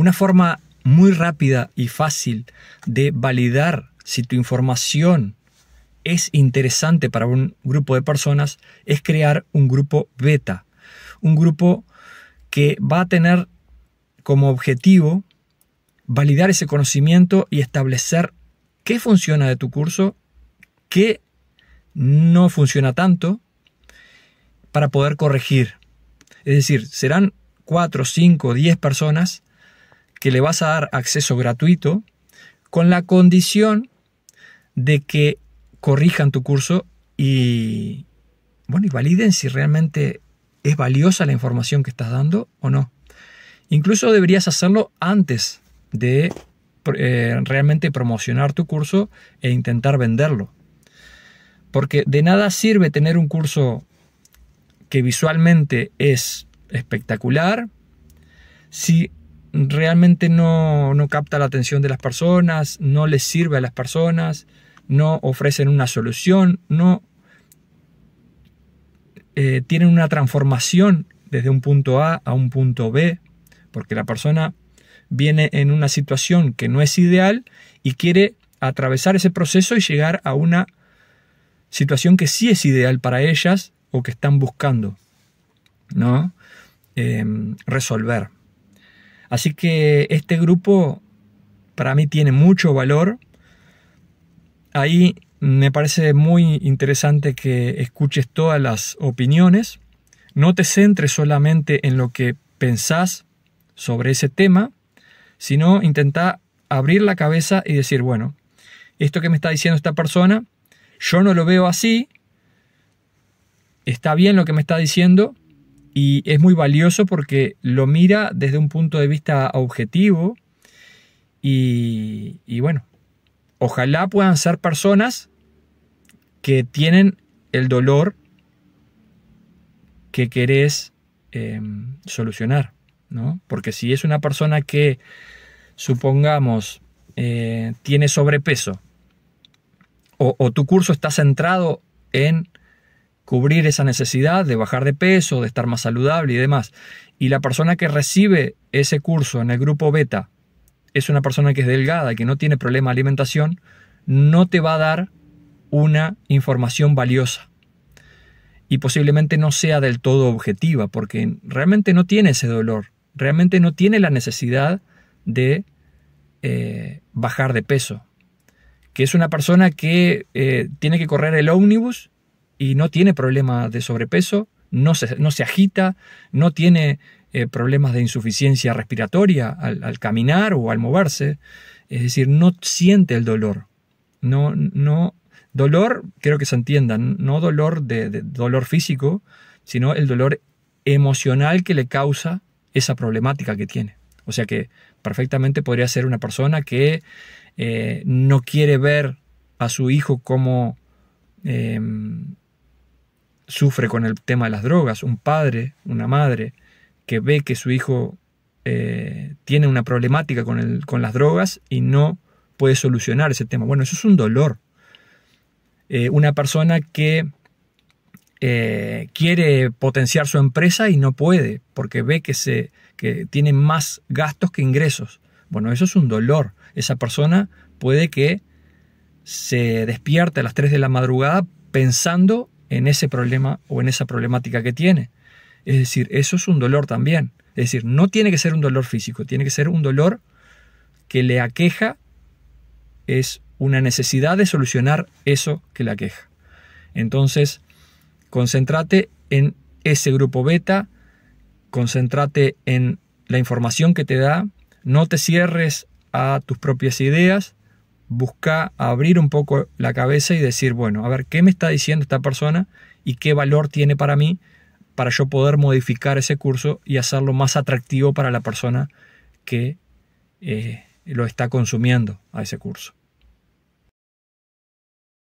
Una forma muy rápida y fácil de validar si tu información es interesante para un grupo de personas es crear un grupo beta, un grupo que va a tener como objetivo validar ese conocimiento y establecer qué funciona de tu curso, qué no funciona tanto, para poder corregir. Es decir, serán 4, 5, 10 personas que le vas a dar acceso gratuito con la condición de que corrijan tu curso y, bueno, y validen si realmente es valiosa la información que estás dando o no. Incluso deberías hacerlo antes de eh, realmente promocionar tu curso e intentar venderlo. Porque de nada sirve tener un curso que visualmente es espectacular si realmente no, capta la atención de las personas, no les sirve a las personas, no ofrecen una solución, no eh, tienen una transformación desde un punto A a un punto B, porque la persona viene en una situación que no es ideal y quiere atravesar ese proceso y llegar a una situación que sí es ideal para ellas o que están buscando, ¿no? Em, resolver. Así que este grupo para mí tiene mucho valor. Ahí me parece muy interesante que escuches todas las opiniones. No te centres solamente en lo que pensás sobre ese tema, sino intenta abrir la cabeza y decir, bueno, esto que me está diciendo esta persona, yo no lo veo así, está bien lo que me está diciendo, y es muy valioso porque lo mira desde un punto de vista objetivo y, bueno, ojalá puedan ser personas que tienen el dolor que querés em, solucionar, ¿no? Porque si es una persona que, supongamos, eh, tiene sobrepeso o, o tu curso está centrado en cubrir esa necesidad de bajar de peso, de estar más saludable y demás. Y la persona que recibe ese curso en el grupo beta es una persona que es delgada, que no tiene problema de alimentación, no te va a dar una información valiosa. Y posiblemente no sea del todo objetiva, porque realmente no tiene ese dolor, realmente no tiene la necesidad de eh, bajar de peso. Que es una persona que eh, tiene que correr el ómnibus y no tiene problemas de sobrepeso, no se, no se agita, no tiene eh, problemas de insuficiencia respiratoria al, caminar o al moverse, es decir, no siente el dolor. No, no, dolor, creo que se entienda, no dolor de, dolor físico, sino el dolor emocional que le causa esa problemática que tiene. O sea que perfectamente podría ser una persona que eh, no quiere ver a su hijo como em, sufre con el tema de las drogas, un padre, una madre que ve que su hijo eh, tiene una problemática con, con, las drogas y no puede solucionar ese tema. Bueno, eso es un dolor. Eh, una persona que eh, quiere potenciar su empresa y no puede porque ve que, se, que tiene más gastos que ingresos. Bueno, eso es un dolor. Esa persona puede que se despierte a las 3 de la madrugada pensando en ese problema o en esa problemática que tiene. Es decir, eso es un dolor también. Es decir, no tiene que ser un dolor físico, tiene que ser un dolor que le aqueja, es una necesidad de solucionar eso que le aqueja. Entonces, concéntrate en ese grupo beta, concéntrate en la información que te da, no te cierres a tus propias ideas, busca abrir un poco la cabeza y decir, bueno, a ver, ¿qué me está diciendo esta persona y qué valor tiene para mí para yo poder modificar ese curso y hacerlo más atractivo para la persona que eh, lo está consumiendo a ese curso?